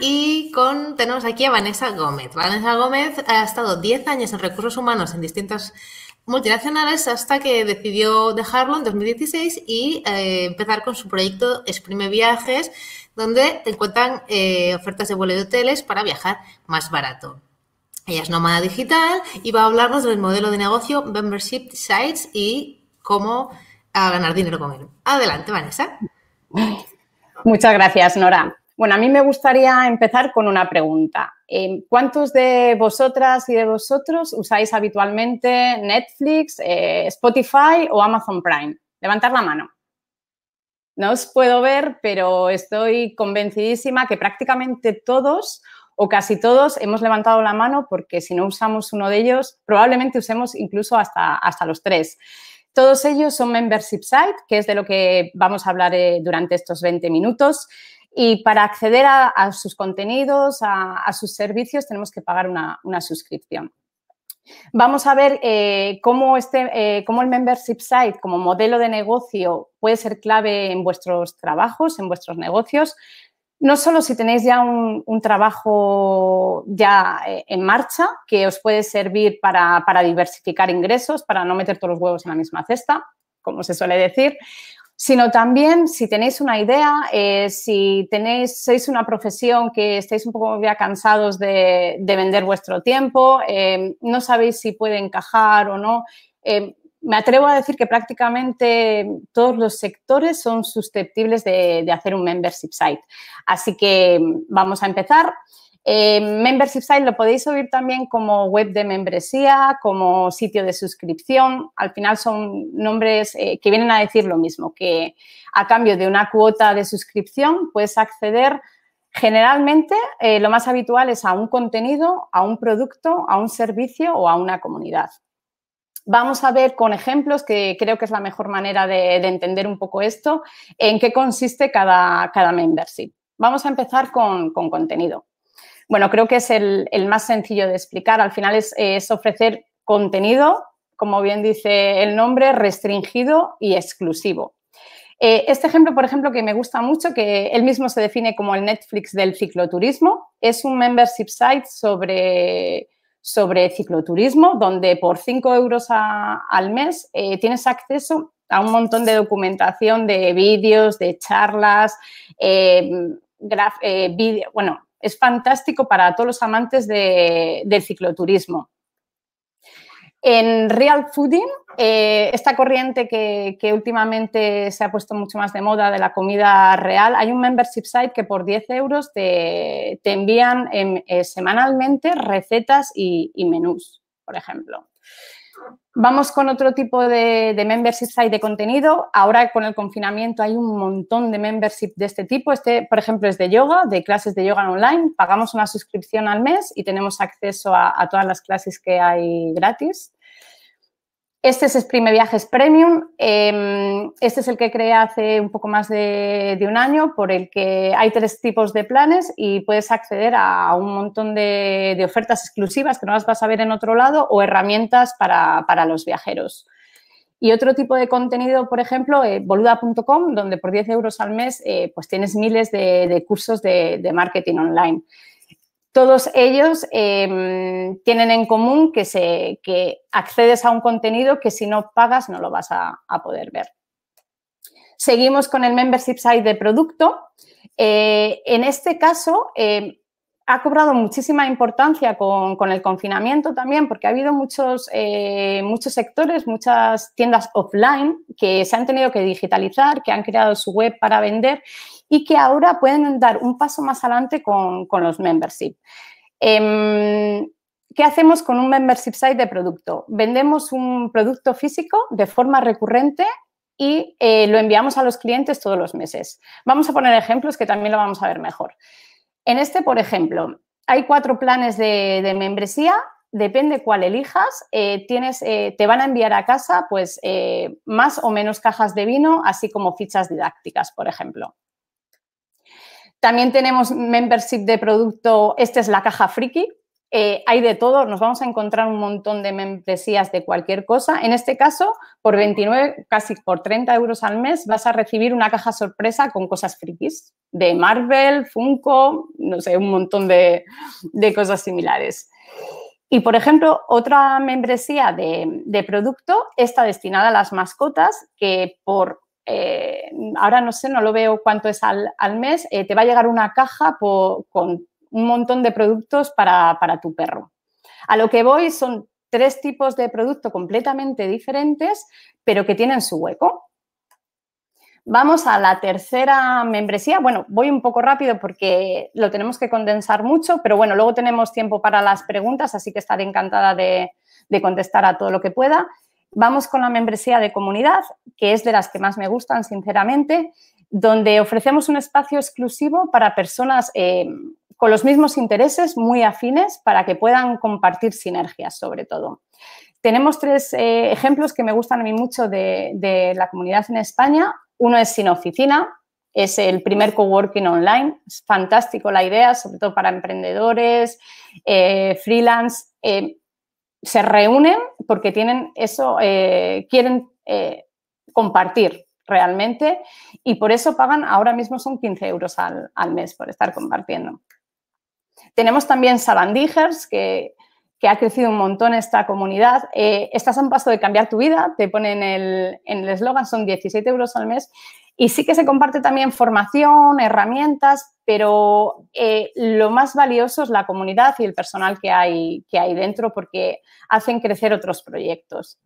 y tenemos aquí a Vanessa Gómez. Vanessa Gómez ha estado 10 años en recursos humanos en distintas multinacionales hasta que decidió dejarlo en 2016 y eh, empezar con su proyecto Exprime Viajes, donde encuentran eh, ofertas de vuelo de hoteles para viajar más barato. Ella es nómada digital y va a hablarnos del modelo de negocio Membership Sites y cómo ah, ganar dinero con él. Adelante, Vanessa. Muchas gracias, Nora. Bueno, a mí me gustaría empezar con una pregunta. Eh, ¿Cuántos de vosotras y de vosotros usáis habitualmente Netflix, eh, Spotify o Amazon Prime? Levantar la mano. No os puedo ver, pero estoy convencidísima que prácticamente todos o casi todos hemos levantado la mano porque si no usamos uno de ellos, probablemente usemos incluso hasta, hasta los tres. Todos ellos son Membership Site, que es de lo que vamos a hablar eh, durante estos 20 minutos. Y para acceder a, sus contenidos, a, sus servicios, tenemos que pagar una, suscripción. Vamos a ver eh, cómo, este, eh, cómo el membership site como modelo de negocio puede ser clave en vuestros trabajos, en vuestros negocios. No solo si tenéis ya un, trabajo ya eh, en marcha que os puede servir para diversificar ingresos, para no meter todos los huevos en la misma cesta, como se suele decir, sino también si tenéis una idea, eh, si tenéis, sois una profesión que estáis un poco cansados de, vender vuestro tiempo, eh, no sabéis si puede encajar o no. Eh, me atrevo a decir que prácticamente todos los sectores son susceptibles de, de hacer un membership site. Así que vamos a empezar. Eh, membership Site lo podéis oír también como web de membresía, como sitio de suscripción. Al final son nombres eh, que vienen a decir lo mismo, que a cambio de una cuota de suscripción puedes acceder generalmente, eh, lo más habitual es a un contenido, a un producto, a un servicio o a una comunidad. Vamos a ver con ejemplos, que creo que es la mejor manera de, entender un poco esto, en qué consiste cada, membership. Vamos a empezar con contenido bueno, creo que es el, más sencillo de explicar. Al final es, ofrecer contenido, como bien dice el nombre, restringido y exclusivo eh, este ejemplo, por ejemplo, que me gusta mucho, que él mismo se define como el Netflix del cicloturismo, es un membership site sobre, sobre cicloturismo, donde por 5 euros al mes eh, tienes acceso a un montón de documentación, de vídeos, de charlas, eh, eh bueno, es fantástico para todos los amantes del cicloturismo. En Real Fooding, eh, esta corriente que, últimamente se ha puesto mucho más de moda de la comida real, hay un membership site que por 10 euros te, te envían em, eh, semanalmente recetas y menús, por ejemplo. Vamos con otro tipo de, de membership site de contenido. Ahora con el confinamiento hay un montón de membership de este tipo. Este, por ejemplo, es de yoga, de clases de yoga online. Pagamos una suscripción al mes y tenemos acceso a todas las clases que hay gratis. Este es Exprime Viajes Premium. Em, este es el que creé hace un poco más de, un año, por el que hay tres tipos de planes y puedes acceder a un montón de, ofertas exclusivas que no las vas a ver en otro lado o herramientas para, los viajeros. Y otro tipo de contenido, por ejemplo, eh, boluda.com, donde por 10 euros al mes eh, pues tienes miles de cursos de marketing online todos ellos em, tienen en común que, se, accedes a un contenido que si no pagas no lo vas a, poder ver. Seguimos con el membership site de producto. Eh, en este caso, em, ha cobrado muchísima importancia con, el confinamiento también, porque ha habido muchos, eh, muchos sectores, muchas tiendas offline que se han tenido que digitalizar, que han creado su web para vender y que ahora pueden dar un paso más adelante con, los membership. Em, ¿Qué hacemos con un membership site de producto? Vendemos un producto físico de forma recurrente y eh, lo enviamos a los clientes todos los meses. Vamos a poner ejemplos que también lo vamos a ver mejor. En este, por ejemplo, hay cuatro planes de, membresía. Depende cuál elijas, eh, tienes, eh, te van a enviar a casa pues, más o menos cajas de vino, así como fichas didácticas, por ejemplo. También tenemos membership de producto, esta es la caja friki, eh, hay de todo, nos vamos a encontrar un montón de membresías de cualquier cosa. En este caso, por 29, casi por 30 euros al mes, vas a recibir una caja sorpresa con cosas frikis de Marvel, Funko, no sé, un montón de, cosas similares. Y, por ejemplo, otra membresía de, de producto está destinada a las mascotas, que por eh, ahora no sé, no lo veo cuánto es al, mes, eh, te va a llegar una caja con un montón de productos para, tu perro. A lo que voy son tres tipos de producto completamente diferentes, pero que tienen su hueco. Vamos a la tercera membresía. Bueno, voy un poco rápido porque lo tenemos que condensar mucho, pero bueno, luego tenemos tiempo para las preguntas, así que estaré encantada de, de contestar a todo lo que pueda. Vamos con la membresía de comunidad, que es de las que más me gustan, sinceramente, donde ofrecemos un espacio exclusivo para personas eh, con los mismos intereses, muy afines, para que puedan compartir sinergias, sobre todo. Tenemos tres eh, ejemplos que me gustan a mí mucho de, la comunidad en España. Uno es Sin Oficina, es el primer coworking online. Es fantástico la idea, sobre todo para emprendedores, eh, freelance se reúnen porque tienen eso, eh, quieren eh, compartir realmente y por eso pagan, ahora mismo son 15 euros al, mes por estar compartiendo. Tenemos también Sabandijers, que, ha crecido un montón esta comunidad. Eh, estas estás a de cambiar tu vida, te ponen en el eslogan, son 17 euros al mes y sí que se comparte también formación, herramientas, pero eh, lo más valioso es la comunidad y el personal que hay, que hay dentro porque hacen crecer otros proyectos.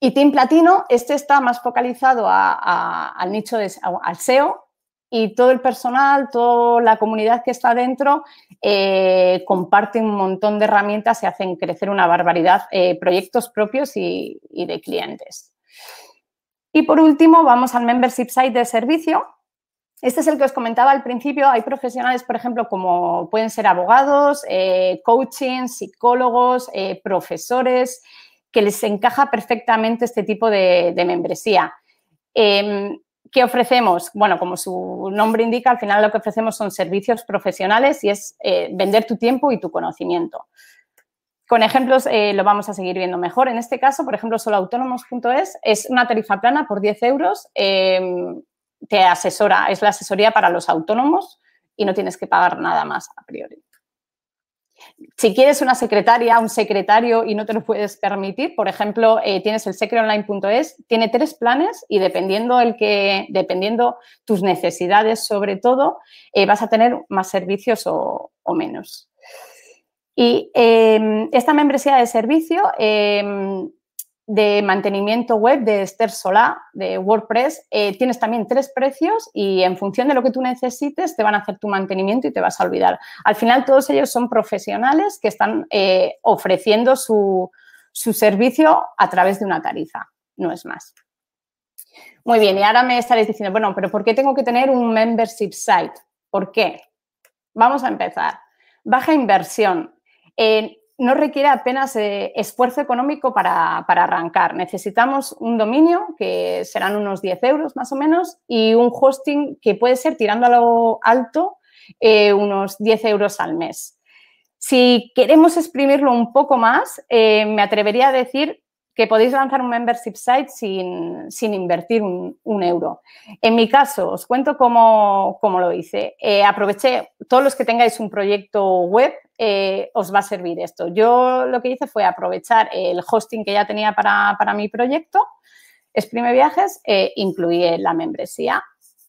Y Team Platino, este está más focalizado al nicho, de, al SEO, y todo el personal, toda la comunidad que está dentro eh, comparte un montón de herramientas y hacen crecer una barbaridad eh, proyectos propios y de clientes. Y por último, vamos al membership site de servicio. Este es el que os comentaba al principio. Hay profesionales, por ejemplo, como pueden ser abogados, eh, coaching, psicólogos, eh, profesores, que les encaja perfectamente este tipo de, membresía. Em, ¿Qué ofrecemos? Bueno, como su nombre indica, al final lo que ofrecemos son servicios profesionales y es eh, vender tu tiempo y tu conocimiento. Con ejemplos eh, lo vamos a seguir viendo mejor. En este caso, por ejemplo, soloautónomos.es es una tarifa plana por 10 euros. Em, te asesora, es la asesoría para los autónomos y no tienes que pagar nada más a priori. Si quieres una secretaria, un secretario y no te lo puedes permitir, por ejemplo, eh, tienes el secreonline.es, tiene tres planes y dependiendo el que, dependiendo tus necesidades sobre todo, eh, vas a tener más servicios o menos. Y em, esta membresía de servicio em, de mantenimiento web de Esther Solá, de WordPress, eh, tienes también tres precios y en función de lo que tú necesites te van a hacer tu mantenimiento y te vas a olvidar. Al final todos ellos son profesionales que están eh, ofreciendo su, su servicio a través de una tarifa, no es más. Muy bien, y ahora me estaréis diciendo, bueno, pero ¿por qué tengo que tener un membership site? ¿Por qué? Vamos a empezar. Baja inversión. Eh, no requiere apenas eh, esfuerzo económico para, arrancar. Necesitamos un dominio, que serán unos 10 euros más o menos, y un hosting que puede ser, tirando a lo alto, eh, unos 10 euros al mes. Si queremos exprimirlo un poco más, me atrevería a decir que podéis lanzar un membership site sin, invertir un, euro. En mi caso, os cuento cómo, lo hice. Eh, aproveché, todos los que tengáis un proyecto web, eh, os va a servir esto. Yo lo que hice fue aprovechar el hosting que ya tenía para, mi proyecto, Exprime Viajes, eh, incluí la membresía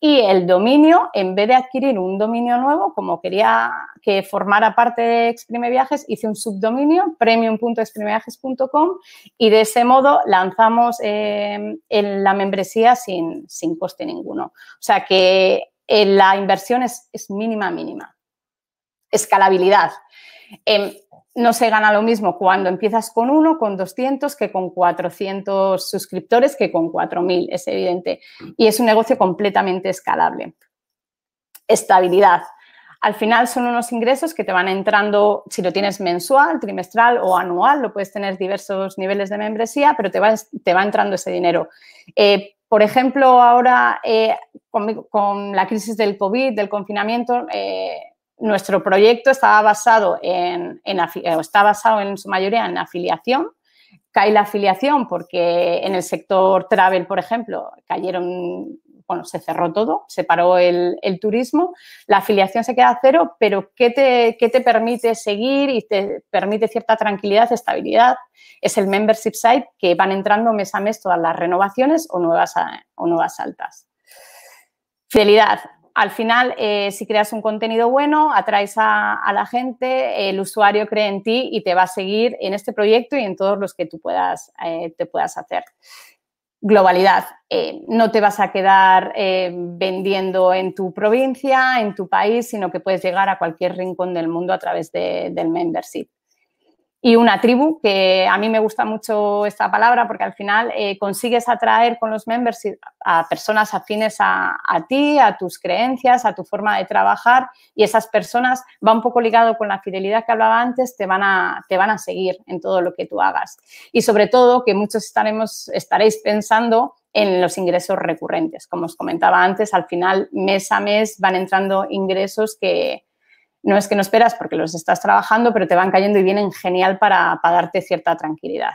y el dominio, en vez de adquirir un dominio nuevo, como quería que formara parte de Exprime Viajes, hice un subdominio, premium.exprimeviajes.com, y de ese modo lanzamos eh, la membresía sin, coste ninguno. O sea que eh, la inversión es, mínima, mínima. Escalabilidad. Em, no se gana lo mismo cuando empiezas con uno, con 200, que con 400 suscriptores, que con 4.000, es evidente. Y es un negocio completamente escalable. Estabilidad. Al final son unos ingresos que te van entrando, si lo tienes mensual, trimestral o anual, lo puedes tener diversos niveles de membresía, pero te va, te va entrando ese dinero. Eh, por ejemplo, ahora eh, con, la crisis del COVID, del confinamiento, eh, nuestro proyecto estaba basado en, eh, está basado en su mayoría en afiliación. Cae la afiliación porque en el sector travel, por ejemplo, cayeron, bueno, se cerró todo, se paró el, turismo, la afiliación se queda cero, pero ¿qué te, te permite seguir y te permite cierta tranquilidad, estabilidad? Es el membership site que van entrando mes a mes todas las renovaciones o nuevas, o nuevas altas. Fidelidad al final, eh, si creas un contenido bueno, atraes a, la gente, el usuario cree en ti y te va a seguir en este proyecto y en todos los que tú puedas, eh, te puedas hacer. Globalidad. Eh, no te vas a quedar vendiendo en tu provincia, en tu país, sino que puedes llegar a cualquier rincón del mundo a través del membership y una tribu, que a mí me gusta mucho esta palabra porque al final eh, consigues atraer con los members a personas afines a, a, ti, a tus creencias, a tu forma de trabajar y esas personas va un poco ligado con la fidelidad que hablaba antes, te van a, te van a seguir en todo lo que tú hagas. Y sobre todo que muchos estaremos, estaréis pensando en los ingresos recurrentes. Como os comentaba antes, al final mes a mes van entrando ingresos que, no es que no esperas porque los estás trabajando, pero te van cayendo y vienen genial para, darte cierta tranquilidad.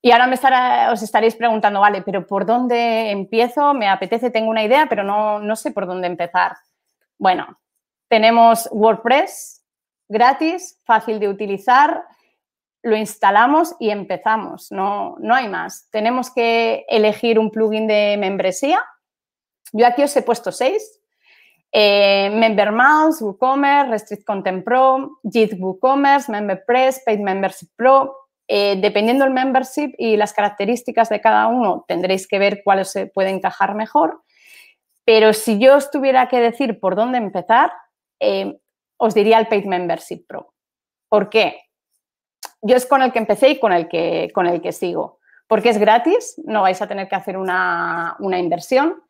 Y ahora os estaréis preguntando, vale, pero ¿por dónde empiezo? Me apetece, tengo una idea, pero no, sé por dónde empezar. Bueno, tenemos WordPress gratis, fácil de utilizar, lo instalamos y empezamos, no, no hay más. Tenemos que elegir un plugin de membresía. Yo aquí os he puesto seis, eh, Member Mouse WooCommerce, Restrict Content Pro, JIT WooCommerce, MemberPress, Paid Membership Pro. Eh, dependiendo del membership y las características de cada uno, tendréis que ver cuál se puede encajar mejor. Pero si yo os tuviera que decir por dónde empezar, eh, os diría el Paid Membership Pro. ¿Por qué? Yo es con el que empecé y con el que, con el que sigo. Porque es gratis, no vais a tener que hacer una, una inversión.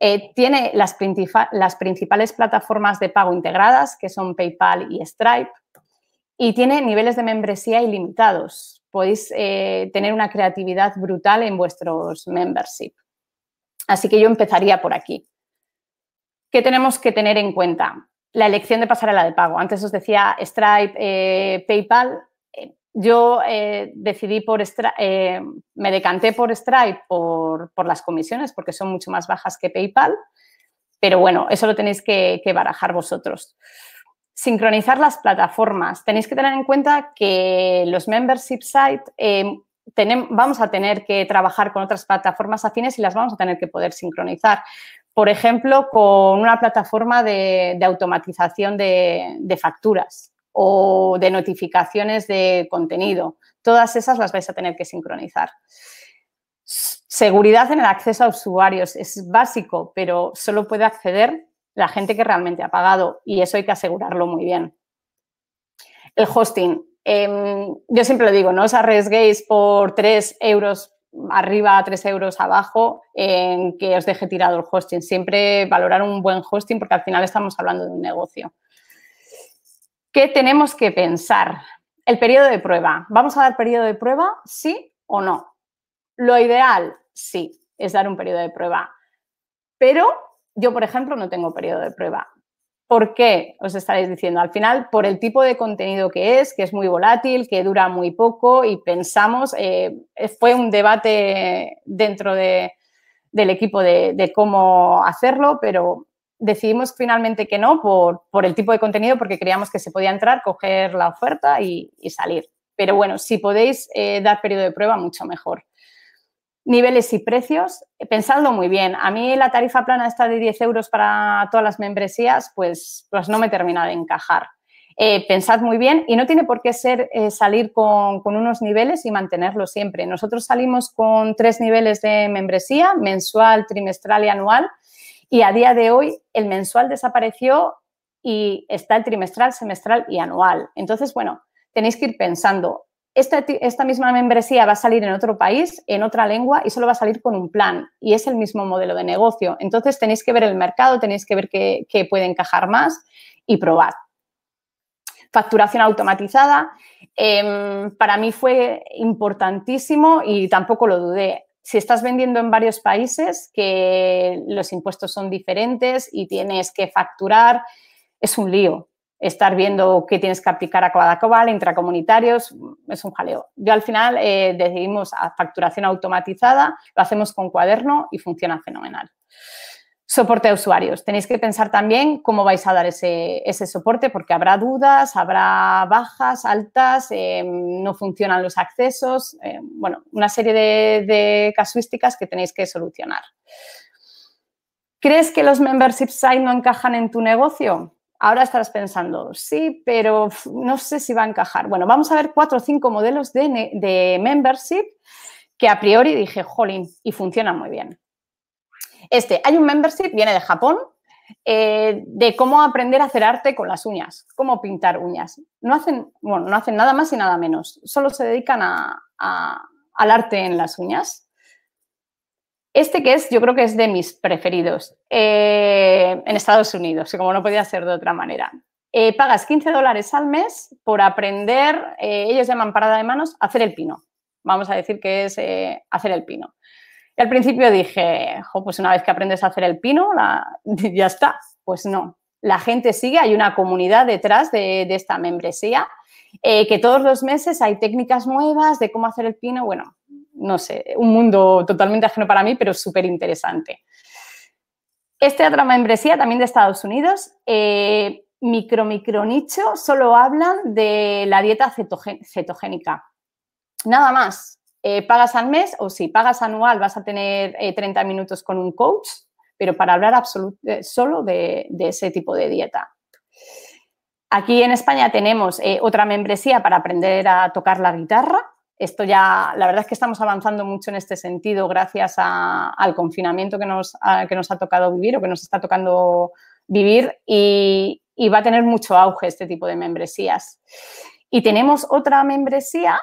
Eh, tiene las, principales plataformas de pago integradas, que son PayPal y Stripe, y tiene niveles de membresía ilimitados. Podéis eh, tener una creatividad brutal en vuestros membership. Así que yo empezaría por aquí. ¿Qué tenemos que tener en cuenta? La elección de pasarela de pago. Antes os decía Stripe, eh, PayPal yo eh, decidí por, eh, me decanté por Stripe por, las comisiones porque son mucho más bajas que PayPal, pero bueno, eso lo tenéis que, barajar vosotros. Sincronizar las plataformas. Tenéis que tener en cuenta que los membership sites eh, vamos a tener que trabajar con otras plataformas afines y las vamos a tener que poder sincronizar. Por ejemplo, con una plataforma de, automatización de facturas o de notificaciones de contenido. Todas esas las vais a tener que sincronizar. Seguridad en el acceso a usuarios es básico, pero solo puede acceder la gente que realmente ha pagado y eso hay que asegurarlo muy bien. El hosting. Em, yo siempre lo digo, no os arriesguéis por 3 euros arriba, 3 euros abajo, en que os deje tirado el hosting. Siempre valorar un buen hosting porque al final estamos hablando de un negocio. ¿Qué tenemos que pensar? El periodo de prueba. ¿Vamos a dar periodo de prueba? ¿Sí o no? Lo ideal, sí, es dar un periodo de prueba. Pero yo, por ejemplo, no tengo periodo de prueba. ¿Por qué? Os estaréis diciendo. Al final, por el tipo de contenido que es, que es muy volátil, que dura muy poco y pensamos, eh, eh, fue un debate dentro del equipo de, cómo hacerlo, pero decidimos finalmente que no por, el tipo de contenido, porque creíamos que se podía entrar, coger la oferta y, salir. Pero bueno, si podéis eh, dar periodo de prueba, mucho mejor. Niveles y precios, eh, pensadlo muy bien. A mí la tarifa plana está de 10 euros para todas las membresías, pues, pues no me termina de encajar. Eh, pensad muy bien y no tiene por qué ser salir con, con, unos niveles y mantenerlo siempre. Nosotros salimos con tres niveles de membresía, mensual, trimestral y anual, y a día de hoy el mensual desapareció y está el trimestral, semestral y anual. Entonces, bueno, tenéis que ir pensando, esta, misma membresía va a salir en otro país, en otra lengua y solo va a salir con un plan y es el mismo modelo de negocio. Entonces, tenéis que ver el mercado, tenéis que ver qué, puede encajar más y probar. Facturación automatizada. Em, para mí fue importantísimo y tampoco lo dudé si estás vendiendo en varios países, que los impuestos son diferentes y tienes que facturar, es un lío. Estar viendo qué tienes que aplicar a cada cobal, intracomunitarios, es un jaleo. Yo al final eh, decidimos a facturación automatizada, lo hacemos con cuaderno y funciona fenomenal. Soporte a usuarios. Tenéis que pensar también cómo vais a dar ese, soporte, porque habrá dudas, habrá bajas, altas, eh, no funcionan los accesos, eh, bueno, una serie de, casuísticas que tenéis que solucionar. ¿Crees que los membership sites no encajan en tu negocio? Ahora estarás pensando, sí, pero no sé si va a encajar. Bueno, vamos a ver cuatro o cinco modelos de, de membership que a priori dije, jolín, y funcionan muy bien. Este, hay un membership, viene de Japón, eh, de cómo aprender a hacer arte con las uñas, cómo pintar uñas. No hacen, no hacen nada más y nada menos, solo se dedican al arte en las uñas. Este que es, yo creo que es de mis preferidos eh, en Estados Unidos, como no podía ser de otra manera. Eh, pagas 15 dólares al mes por aprender, ellos llaman parada de manos, hacer el pino. Vamos a decir que es hacer el pino al principio dije, pues una vez que aprendes a hacer el pino, ya está. Pues no, la gente sigue, hay una comunidad detrás de, esta membresía, eh, que todos los meses hay técnicas nuevas de cómo hacer el pino, bueno, no sé, un mundo totalmente ajeno para mí, pero súper interesante. Esta otra membresía también de Estados Unidos, eh, micro micro nicho, solo hablan de la dieta cetogénica. Nada más, eh, pagas al mes o si pagas anual vas a tener 30 eh, minutos con un coach, pero para hablar eh, solo de, ese tipo de dieta. Aquí en España tenemos otra membresía para aprender a tocar la guitarra. Esto ya, la verdad es que estamos avanzando mucho en este sentido gracias al confinamiento que nos, nos ha tocado vivir o que nos está tocando vivir y, va a tener mucho auge este tipo de membresías. Y tenemos otra membresía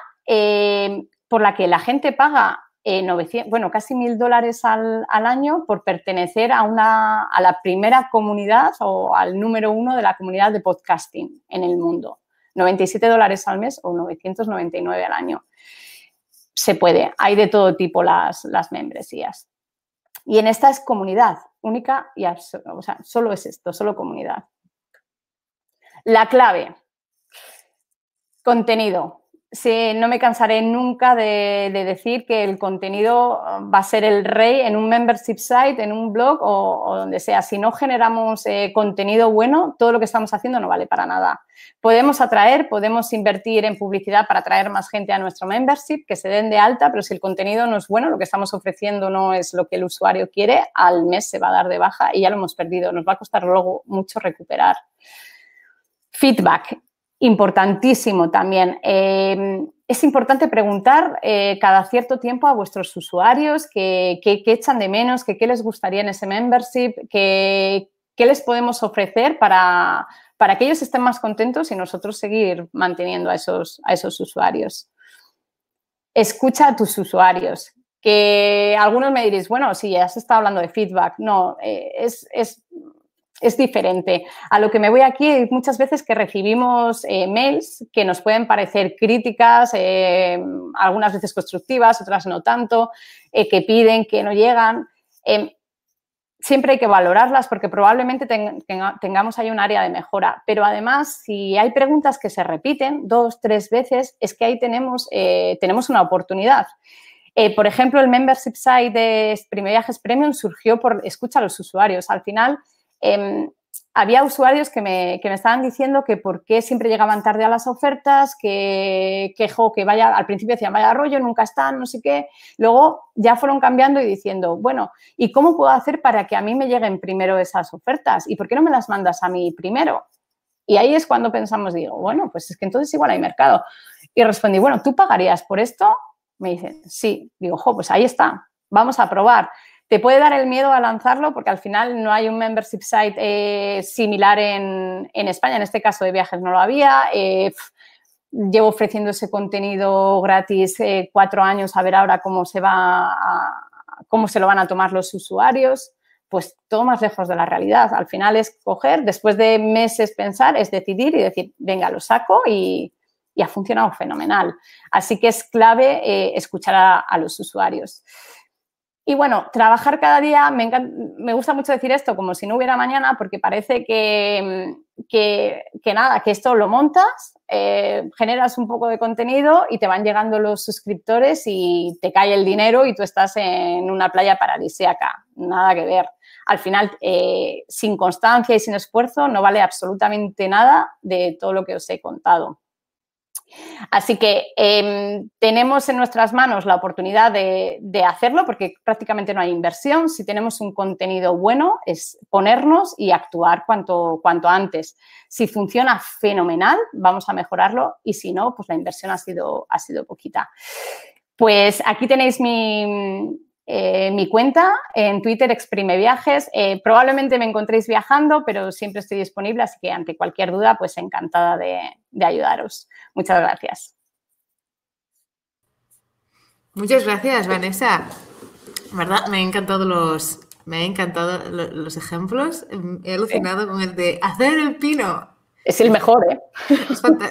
por la que la gente paga eh, bueno, casi mil dólares al, año por pertenecer a, una, a la primera comunidad o al número uno de la comunidad de podcasting en el mundo. 97 dólares al mes o 999 al año. Se puede, hay de todo tipo las, membresías. Y en esta es comunidad única y o sea, solo es esto, solo comunidad. La clave, contenido, Sí, no me cansaré nunca de, decir que el contenido ah, va a ser el rey en un membership site, en un blog o, donde sea. Si no generamos eh, contenido bueno, todo lo que estamos haciendo no vale para nada. Podemos atraer, podemos invertir en publicidad para atraer más gente a nuestro membership, que se den de alta, pero si el contenido no es bueno, lo que estamos ofreciendo no es lo que el usuario quiere, al mes se va a dar de baja y ya lo hemos perdido. Nos va a costar luego mucho recuperar. Feedback. Importantísimo también. Em, es importante preguntar eh, cada cierto tiempo a vuestros usuarios qué echan de menos, que qué les gustaría en ese membership, qué les podemos ofrecer para, para, que ellos estén más contentos y nosotros seguir manteniendo a esos, a esos usuarios. Escucha a tus usuarios, que algunos me diréis, bueno, si ya se está hablando de feedback. No, eh, es, es, es diferente. A lo que me voy aquí, muchas veces que recibimos eh, mails que nos pueden parecer críticas, eh, algunas veces constructivas, otras no tanto, eh, que piden, que no llegan. Em, siempre hay que valorarlas porque probablemente tengamos ahí un área de mejora. Pero además, si hay preguntas que se repiten dos, tres veces, es que ahí tenemos, tenemos una oportunidad. por ejemplo, el membership site de Viajes Premium surgió por escucha a los usuarios. Al final, Em, había usuarios que me, que me, estaban diciendo que por qué siempre llegaban tarde a las ofertas, que, quejo que vaya, al principio decían vaya rollo, nunca están, no sé qué. Luego ya fueron cambiando y diciendo, bueno, ¿y cómo puedo hacer para que a mí me lleguen primero esas ofertas? ¿Y por qué no me las mandas a mí primero? Y ahí es cuando pensamos, digo, bueno, pues es que entonces igual hay mercado. Y respondí, bueno, ¿tú pagarías por esto? Me dicen, sí. Digo, jo, pues ahí está, vamos a probar. Te puede dar el miedo a lanzarlo porque al final no hay un membership site eh, similar en, en, España, en este caso de viajes no lo había. Eh, llevo ofreciendo ese contenido gratis eh, cuatro años, a ver ahora cómo se va cómo se lo van a tomar los usuarios, pues todo más lejos de la realidad. Al final es coger, después de meses pensar, es decidir y decir, venga, lo saco y, ha funcionado fenomenal. Así que es clave escuchar a, a los usuarios. Y bueno, trabajar cada día, me, gusta mucho decir esto, como si no hubiera mañana, porque parece que, mm, nada, que esto lo montas, eh, generas un poco de contenido y te van llegando los suscriptores y te cae el dinero y tú estás en una playa paradisíaca. Nada que ver. Al final, eh, sin constancia y sin esfuerzo, no vale absolutamente nada de todo lo que os he contado. Así que em, tenemos en nuestras manos la oportunidad de, hacerlo porque prácticamente no hay inversión. Si tenemos un contenido bueno, es ponernos y actuar cuanto, cuanto antes. Si funciona fenomenal, vamos a mejorarlo y si no, pues la inversión ha sido, ha sido poquita. Pues aquí tenéis mi, eh, mi cuenta, en Twitter Exprime Viajes. Eh, probablemente me encontréis viajando, pero siempre estoy disponible, así que ante cualquier duda, pues encantada de, ayudaros. Muchas gracias. Muchas gracias, Vanessa. ¿Verdad? Me han encantado los, me encantado los ejemplos. He alucinado con el de hacer el pino. Es el mejor, ¿eh?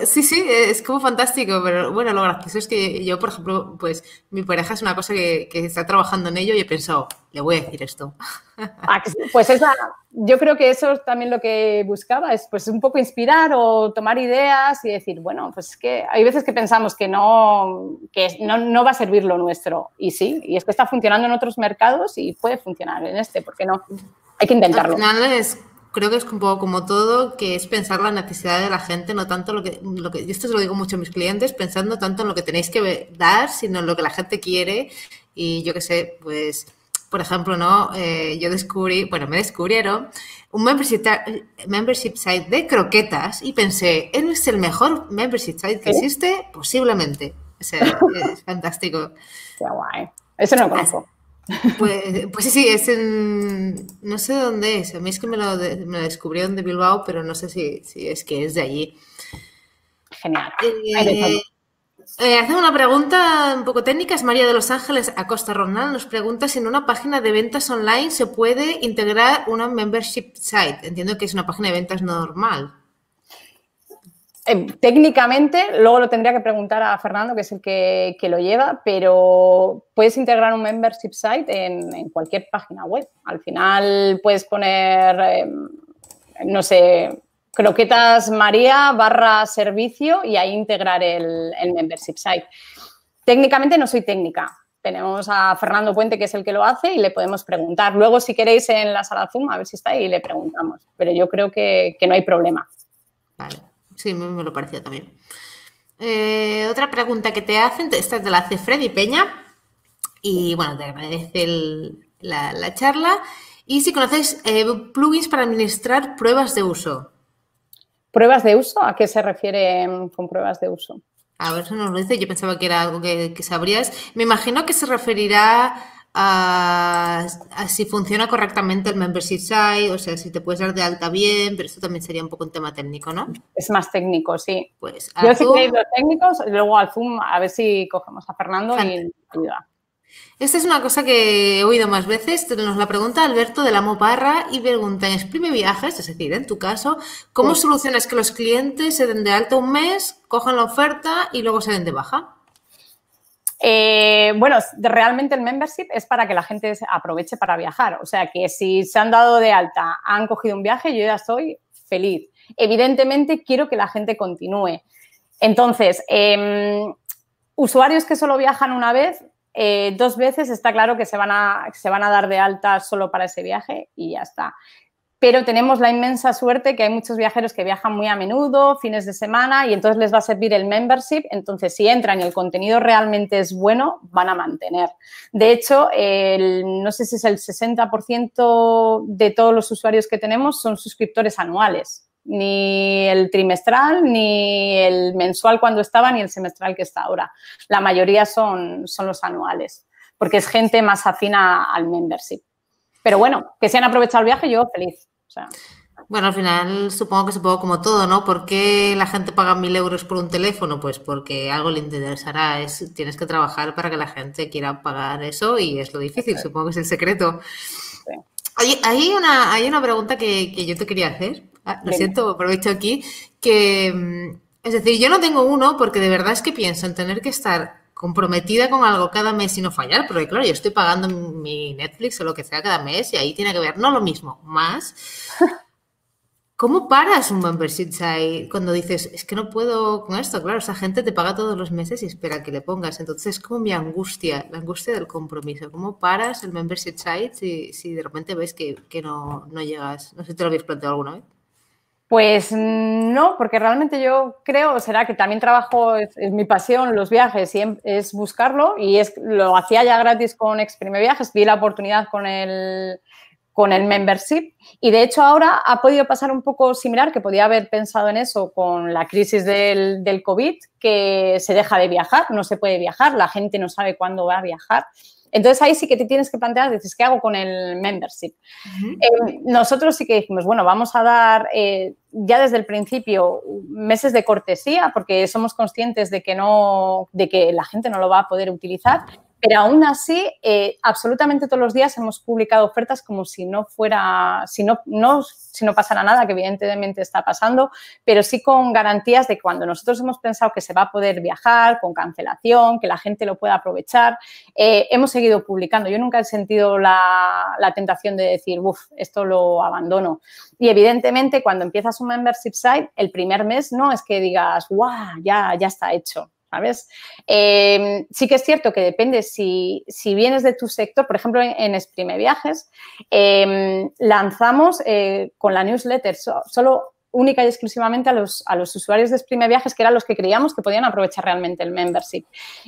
sí, sí, es como fantástico, pero bueno, lo gracioso es que yo, por ejemplo, pues mi pareja es una cosa que, está trabajando en ello y he pensado, le voy a decir esto. Ah, pues esa, yo creo que eso también lo que buscaba, es pues un poco inspirar o tomar ideas y decir, bueno, pues es que hay veces que pensamos que no, no, va a servir lo nuestro. Y sí, y es que está funcionando en otros mercados y puede funcionar en este, porque no? Hay que intentarlo. Al final es creo que es un poco como todo, que es pensar la necesidad de la gente, no tanto lo que, lo que, y esto se lo digo mucho a mis clientes, pensando tanto en lo que tenéis que dar, sino en lo que la gente quiere y yo qué sé, pues, por ejemplo, ¿no? Eh, yo descubrí, bueno, me descubrieron un membership, site de croquetas y pensé, ¿es el mejor membership site que existe? Posiblemente. O sea, es fantástico. Qué guay. eso no lo conozco. Pues, pues sí, es en... No sé dónde es. A mí es que me lo, descubrieron de Bilbao, pero no sé si, es que es de allí. Genial. Eh, eh una pregunta un poco técnica. Es María de los Ángeles Acosta Ronald. Nos pregunta si en una página de ventas online se puede integrar una membership site. Entiendo que es una página de ventas normal. Em, técnicamente, luego lo tendría que preguntar a Fernando, que es el que, lo lleva, pero puedes integrar un membership site en, cualquier página web. Al final puedes poner, em, no sé, croquetas María barra servicio y ahí integrar el, membership site. Técnicamente no soy técnica, tenemos a Fernando Puente, que es el que lo hace, y le podemos preguntar. Luego, si queréis, en la sala Zoom, a ver si está ahí, y le preguntamos. Pero yo creo que, que no hay problema. Vale. Sí, me lo parecía también. Eh, otra pregunta que te hacen, esta te la hace Freddy Peña. Y bueno, te agradece la, charla. Y si conocéis, eh, plugins para administrar pruebas de uso. ¿Pruebas de uso? ¿A qué se refiere con pruebas de uso? A ver, eso nos lo dice. Yo pensaba que era algo que, que sabrías. Me imagino que se referirá a, si funciona correctamente el membership site, o sea, si te puedes dar de alta bien, pero esto también sería un poco un tema técnico, ¿no? Es más técnico, sí. Pues Yo sí que técnicos, luego al Zoom a ver si cogemos a Fernando y ayuda. Esta es una cosa que he oído más veces, nos la pregunta Alberto de la Moparra y pregunta en Exprime Viajes, es decir, en tu caso, ¿cómo solucionas que los clientes se den de alta un mes, cojan la oferta y luego se den de baja? Eh, bueno, realmente el membership es para que la gente aproveche para viajar. O sea, que si se han dado de alta, han cogido un viaje, yo ya estoy feliz. Evidentemente, quiero que la gente continúe. Entonces, em, usuarios que solo viajan una vez, eh, dos veces, está claro que se van, a, se van a dar de alta solo para ese viaje y ya está pero tenemos la inmensa suerte que hay muchos viajeros que viajan muy a menudo, fines de semana, y entonces les va a servir el membership. Entonces, si entran y el contenido realmente es bueno, van a mantener. De hecho, no sé si es el 60% de todos los usuarios que tenemos son suscriptores anuales. Ni el trimestral, ni el mensual cuando estaba, ni el semestral que está ahora. La mayoría son, son los anuales, porque es gente más afina al membership. Pero bueno, que se han aprovechado el viaje, yo feliz. Bueno, al final supongo que supongo como todo, ¿no? ¿Por qué la gente paga mil euros por un teléfono? Pues porque algo le interesará. Es, tienes que trabajar para que la gente quiera pagar eso y es lo difícil, supongo que es el secreto. Hay, una, hay una pregunta que, yo te quería hacer. Ah, lo siento, aprovecho aquí. Que, mm, es decir, yo no tengo uno porque de verdad es que pienso en tener que estar comprometida con algo cada mes y no fallar, porque claro, yo estoy pagando mi Netflix o lo que sea cada mes y ahí tiene que ver, no lo mismo, más. ¿Cómo paras un membership site cuando dices, es que no puedo con esto? Claro, esa gente te paga todos los meses y espera que le pongas. Entonces, es como mi angustia, la angustia del compromiso. ¿Cómo paras el membership site si, de repente ves que, no, no, llegas? No sé si te lo habéis planteado alguna vez. Pues mm, no, porque realmente yo creo, será que también trabajo, es, mi pasión, los viajes, em, es buscarlo y es, lo hacía ya gratis con Exprime Viajes, vi la oportunidad con el con el membership. Y de hecho ahora ha podido pasar un poco similar, que podía haber pensado en eso con la crisis del, COVID, que se deja de viajar, no se puede viajar, la gente no sabe cuándo va a viajar. Entonces ahí sí que te tienes que plantear, dices, ¿qué hago con el membership? Eh, nosotros sí que dijimos, bueno, vamos a dar eh, ya desde el principio meses de cortesía, porque somos conscientes de que no, de que la gente no lo va a poder utilizar, pero aún así, eh, absolutamente todos los días hemos publicado ofertas como si no fuera, si no, no, si no pasara nada, que evidentemente está pasando, pero sí con garantías de cuando nosotros hemos pensado que se va a poder viajar, con cancelación, que la gente lo pueda aprovechar, eh, hemos seguido publicando. Yo nunca he sentido la, tentación de decir, uff, esto lo abandono. Y evidentemente, cuando empiezas un membership site, el primer mes no es que digas, guau, ya, ya está hecho. Em, sí que es cierto que depende si, si, vienes de tu sector, por ejemplo, en, Esprime Viajes, em, lanzamos eh, con la newsletter solo única y exclusivamente a los, a los usuarios de Exprime Viajes, que eran los que creíamos que podían aprovechar realmente el membership.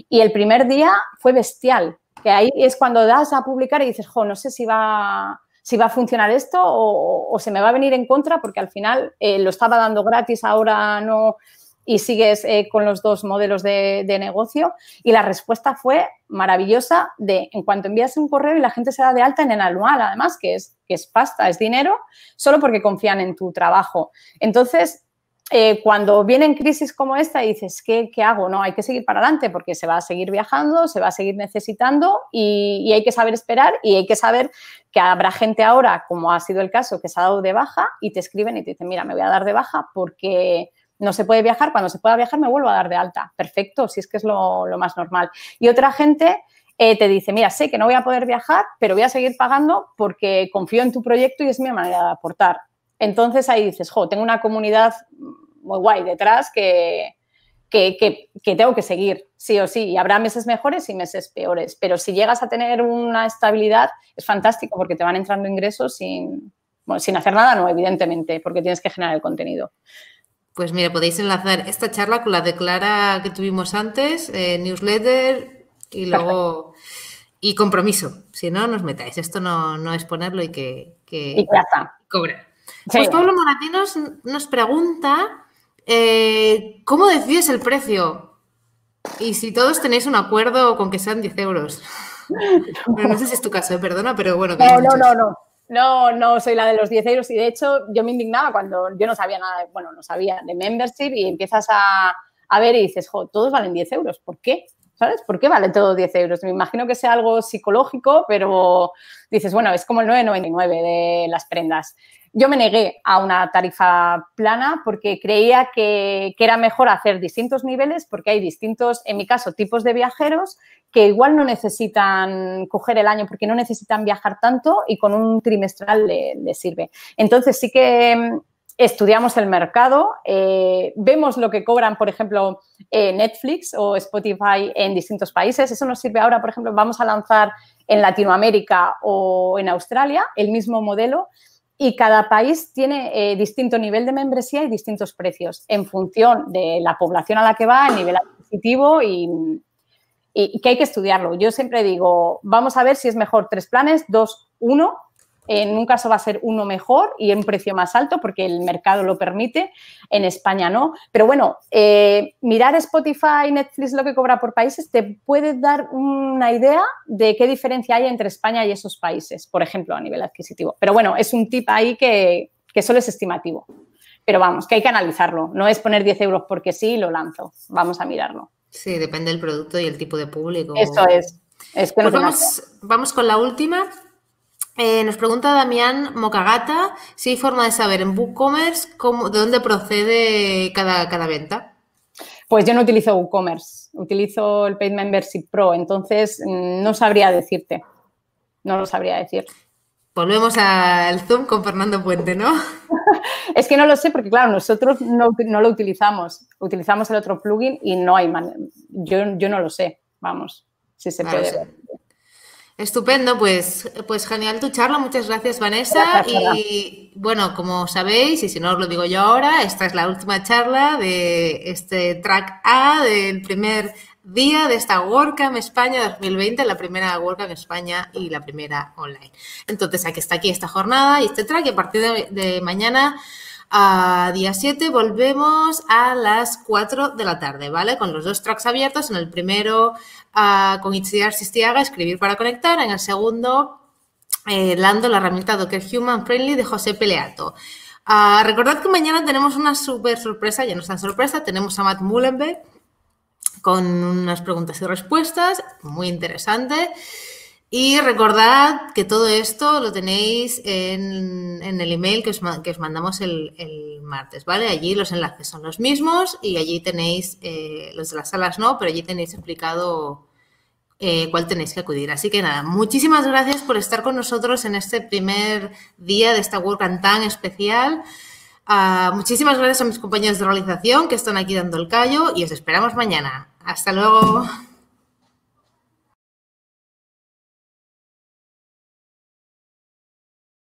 Y el primer día fue bestial, que ahí es cuando das a publicar y dices, jo, no sé si va, si va a funcionar esto o, se me va a venir en contra porque al final eh, lo estaba dando gratis, ahora no, y sigues eh, con los dos modelos de, negocio. Y la respuesta fue maravillosa de en cuanto envías un correo y la gente se da de alta en el anual, además, que es, es pasta, es dinero, solo porque confían en tu trabajo. Entonces, eh, cuando vienen crisis como esta y dices, ¿qué, ¿qué, hago? No, hay que seguir para adelante porque se va a seguir viajando, se va a seguir necesitando y, y, hay que saber esperar y hay que saber que habrá gente ahora, como ha sido el caso, que se ha dado de baja y te escriben y te dicen, mira, me voy a dar de baja porque no se puede viajar, cuando se pueda viajar me vuelvo a dar de alta. Perfecto, si es que es lo, más normal. Y otra gente eh, te dice, mira, sé que no voy a poder viajar, pero voy a seguir pagando porque confío en tu proyecto y es mi manera de aportar. Entonces ahí dices, jo, tengo una comunidad muy guay detrás que, que, que, tengo que seguir, sí o sí. Y habrá meses mejores y meses peores. Pero si llegas a tener una estabilidad, es fantástico porque te van entrando ingresos sin, sin hacer nada, no, evidentemente, porque tienes que generar el contenido. Pues mira, podéis enlazar esta charla con la de Clara que tuvimos antes, eh, newsletter y luego... Y compromiso, si no, nos metáis. Esto no, es ponerlo y que, que y Pues Pablo Moratinos nos pregunta eh, cómo decides el precio y si todos tenéis un acuerdo con que sean 10 euros. no sé si es tu caso, eh, perdona, pero bueno. no, no, no, no, no soy la de los 10 euros y de hecho yo me indignaba cuando yo no sabía nada, bueno, no sabía de membership y empiezas a, ver y dices, jo, todos valen 10 euros, ¿por qué? ¿Sabes? ¿Por qué vale todos 10 euros? Me imagino que sea algo psicológico, pero dices, bueno, es como el 9,99 de las prendas. Yo me negué a una tarifa plana porque creía que, que, era mejor hacer distintos niveles porque hay distintos, en mi caso, tipos de viajeros que igual no necesitan coger el año porque no necesitan viajar tanto y con un trimestral le, sirve. Entonces sí que mm, estudiamos el mercado, eh, vemos lo que cobran, por ejemplo, eh, Netflix o Spotify en distintos países. Eso nos sirve ahora, por ejemplo, vamos a lanzar en Latinoamérica o en Australia el mismo modelo y cada país tiene eh, distinto nivel de membresía y distintos precios en función de la población a la que va, el nivel adquisitivo y, y, que hay que estudiarlo. Yo siempre digo, vamos a ver si es mejor tres planes, dos, uno. Eh, en un caso va a ser uno mejor y en un precio más alto porque el mercado lo permite, en España no. Pero bueno, eh, mirar Spotify, Netflix, lo que cobra por países, te puede dar una idea de qué diferencia hay entre España y esos países, por ejemplo, a nivel adquisitivo. Pero bueno, es un tip ahí que, que solo es estimativo. Pero vamos, que hay que analizarlo. No es poner 10 euros porque sí y lo lanzo. Vamos a mirarlo. Sí, depende del producto y el tipo de público. Eso es. que vamos, con la última. Eh, nos pregunta Damián Mocagata si hay forma de saber en WooCommerce de dónde procede cada, cada venta. Pues yo no utilizo WooCommerce, utilizo el Paid Membership Pro, entonces mm, no sabría decirte, no lo sabría decir. Volvemos al Zoom con Fernando Puente, ¿no? Es que no lo sé porque, claro, nosotros no, lo utilizamos. Utilizamos el otro plugin y no hay manera. Yo, yo no lo sé, vamos, si se ah, puede Estupendo, pues, pues genial tu charla. Muchas gracias, Vanessa. y bueno, como sabéis, y si no os lo digo yo ahora, esta es la última charla de este track A del primer día de esta WordCamp España 2020, la primera WordCamp España y la primera online. Entonces, aquí está aquí esta jornada y este track. Y A partir de, mañana, a día 7, volvemos a las 4 de la tarde, ¿vale? Con los dos tracks abiertos. En el primero, uh, con Itziar Sistiaga, escribir para conectar. En el segundo, eh, la herramienta Docker Human Friendly de José Peleato. Ah, recordad que mañana tenemos una super sorpresa, ya no es tan sorpresa, tenemos a Matt Mullenberg con unas preguntas y respuestas, muy interesante. Y recordad que todo esto lo tenéis en, el email que os, que os mandamos el, martes, ¿vale? Allí los enlaces son los mismos y allí tenéis, eh, los de las salas no, pero allí tenéis explicado eh, cuál tenéis que acudir. Así que nada, muchísimas gracias por estar con nosotros en este primer día de esta Work Tan especial. Ah, muchísimas gracias a mis compañeros de realización que están aquí dando el callo y os esperamos mañana. Hasta luego.